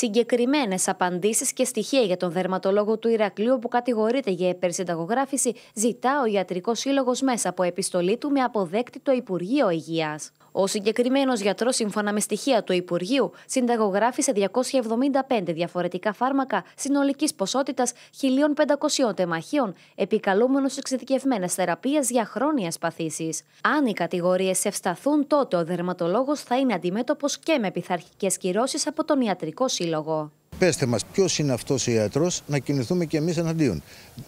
συγκεκριμένες απαντήσεις και στοιχεία για τον δερματολόγο του Ηρακλείου που κατηγορείται για υπερσυνταγογράφηση, ζητά ο Ιατρικός Σύλλογος μέσα από επιστολή του με αποδέκτη το Υπουργείο Υγείας. Ο συγκεκριμένος γιατρός, σύμφωνα με στοιχεία του Υπουργείου, συνταγογράφησε 275 διαφορετικά φάρμακα συνολικής ποσότητας 1.500 τεμαχίων, επικαλούμενος εξειδικευμένες θεραπείες για χρόνια παθήσει. Αν οι κατηγορίες ευσταθούν, τότε ο δερματολόγος θα είναι αντιμέτωπος και με πειθαρχικές κυρώσεις από τον Ιατρικό Σύλλογο πέστε μας ποιος είναι αυτός ο ιατρός, να κινηθούμε και εμείς εναντίον.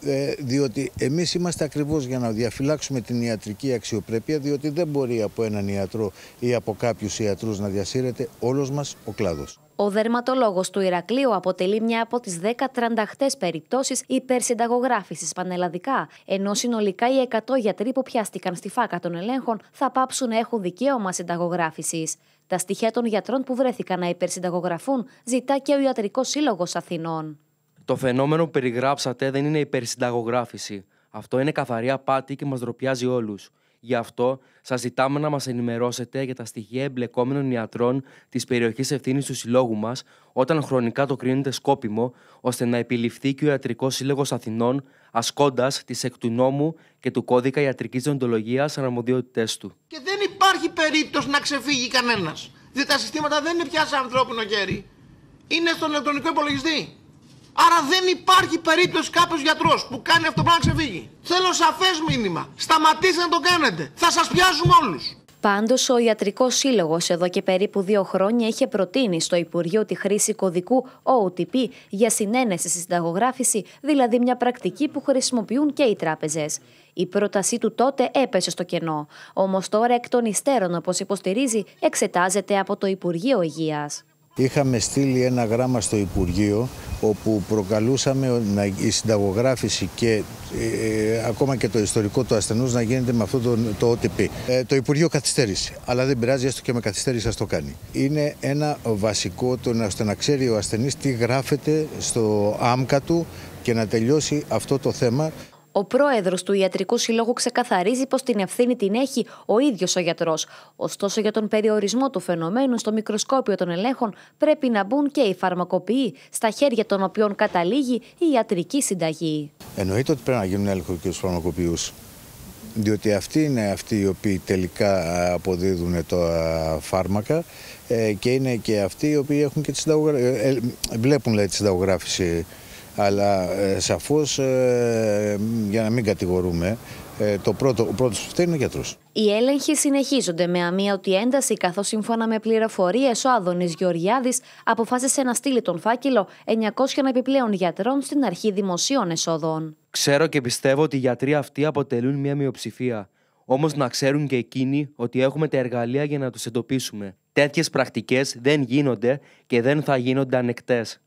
Ε, διότι εμείς είμαστε ακριβώς για να διαφυλάξουμε την ιατρική αξιοπρέπεια, διότι δεν μπορεί από έναν ιατρό ή από κάποιους ιατρούς να διασύρεται όλος μας ο κλάδος. Ο δερματολόγος του Ηρακλείου αποτελεί μια από τις 10 τρανταχτές περιπτώσεις υπερσυνταγογράφησης πανελλαδικά, ενώ συνολικά οι 100 γιατροί που πιάστηκαν στη φάκα των ελέγχων θα πάψουν να έχουν δικαίωμα συνταγογράφησης. Τα στοιχεία των γιατρών που βρέθηκαν να υπερσυνταγογραφούν ζητά και ο Ιατρικός Σύλλογος Αθηνών. Το φαινόμενο που περιγράψατε δεν είναι υπερσυνταγογράφηση. Αυτό είναι καθαρή απάτη και μας ντροπιάζει όλους. Γι' αυτό σας ζητάμε να μας ενημερώσετε για τα στοιχεία εμπλεκόμενων ιατρών της περιοχής ευθύνης του συλλόγου μας, όταν χρονικά το κρίνετε σκόπιμο, ώστε να επιληφθεί και ο Ιατρικός Σύλλογος Αθηνών, ασκώντας τις εκ του νόμου και του κώδικα ιατρικής διοντολογίας αρμοδιότητές του. Και δεν υπάρχει περίπτωση να ξεφύγει κανένας. Διότι τα συστήματα δεν είναι πια σε ανθρώπινο χέρι. Είναι στον ηλεκτρονικό υπολογιστή. Άρα δεν υπάρχει περίπτωση κάποιος γιατρός που κάνει αυτό που να ξεφύγει. Θέλω σαφές μήνυμα. Σταματήστε να το κάνετε. Θα σας πιάσουμε όλους. Πάντως, ο Ιατρικός Σύλλογος εδώ και περίπου δύο χρόνια είχε προτείνει στο Υπουργείο τη χρήση κωδικού OTP για συνένεση στη συνταγογράφηση, δηλαδή μια πρακτική που χρησιμοποιούν και οι τράπεζες. Η πρότασή του τότε έπεσε στο κενό. Όμως τώρα εκ των υστέρων, όπως υποστηρίζει, εξετάζεται από το Υπουργείο Υγείας. Είχαμε στείλει ένα γράμμα στο Υπουργείο όπου προκαλούσαμε η συνταγογράφηση και ε, ε, ακόμα και το ιστορικό του ασθενούς να γίνεται με αυτό το, το OTP. Ε, το Υπουργείο καθυστέρησε, αλλά δεν πειράζει, έστω και με καθυστέρηση ας το κάνει. Είναι ένα βασικό το να, ώστε να ξέρει ο ασθενής τι γράφεται στο άμκα του και να τελειώσει αυτό το θέμα. Ο πρόεδρος του Ιατρικού Συλλόγου ξεκαθαρίζει πως την ευθύνη την έχει ο ίδιος ο γιατρός. Ωστόσο, για τον περιορισμό του φαινομένου στο μικροσκόπιο των ελέγχων πρέπει να μπουν και οι φαρμακοποιοί, στα χέρια των οποίων καταλήγει η ιατρική συνταγή. Εννοείται ότι πρέπει να γίνουν έλεγχο και του φαρμακοποιούς. Διότι αυτοί είναι αυτοί οι οποίοι τελικά ε, αποδίδουν τα φάρμακα ε, και είναι και αυτοί οι οποίοι έχουν και ε, Βλέπουν τη συνταγογράφηση αλλά ε, σαφώς ε, για να μην κατηγορούμε ε, το πρώτο, ο πρώτος που φταίει είναι ο γιατρός. Οι έλεγχοι συνεχίζονται με αμία ότι ένταση, καθώς σύμφωνα με πληροφορίες ο Άδωνης Γεωργιάδης αποφάσισε να στείλει τον φάκελο 900 επιπλέον γιατρών στην αρχή δημοσίων εσόδων. Ξέρω και πιστεύω ότι οι γιατροί αυτοί αποτελούν μια μειοψηφία. Όμως να ξέρουν και εκείνοι ότι έχουμε τα εργαλεία για να τους εντοπίσουμε. Τέτοιες πρακτικές δεν γίνονται και δεν θα γίνονται ανεκτέ.